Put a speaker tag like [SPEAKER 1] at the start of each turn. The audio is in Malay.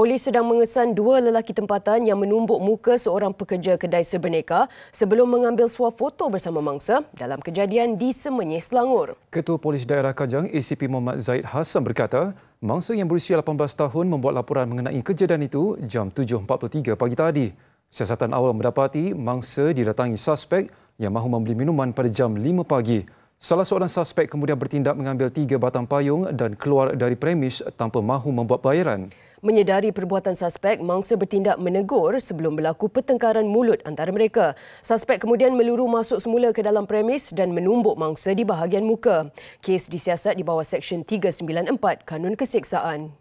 [SPEAKER 1] polis sedang mengesan dua lelaki tempatan yang menumbuk muka seorang pekerja kedai sebeneka sebelum mengambil suap foto bersama mangsa dalam kejadian di Semenyih, Selangor.
[SPEAKER 2] Ketua Polis Daerah Kajang, ACP Muhammad Zaid Hassan berkata, mangsa yang berusia 18 tahun membuat laporan mengenai kejadian itu jam 7.43 pagi tadi. Siasatan awal mendapati mangsa didatangi suspek yang mahu membeli minuman pada jam 5 pagi. Salah seorang suspek kemudian bertindak mengambil tiga batang payung dan keluar dari premis tanpa mahu membuat bayaran.
[SPEAKER 1] Menyedari perbuatan suspek, mangsa bertindak menegur sebelum berlaku pertengkaran mulut antara mereka. Suspek kemudian meluru masuk semula ke dalam premis dan menumbuk mangsa di bahagian muka. Kes disiasat di bawah Seksyen 394 Kanun Keseksaan.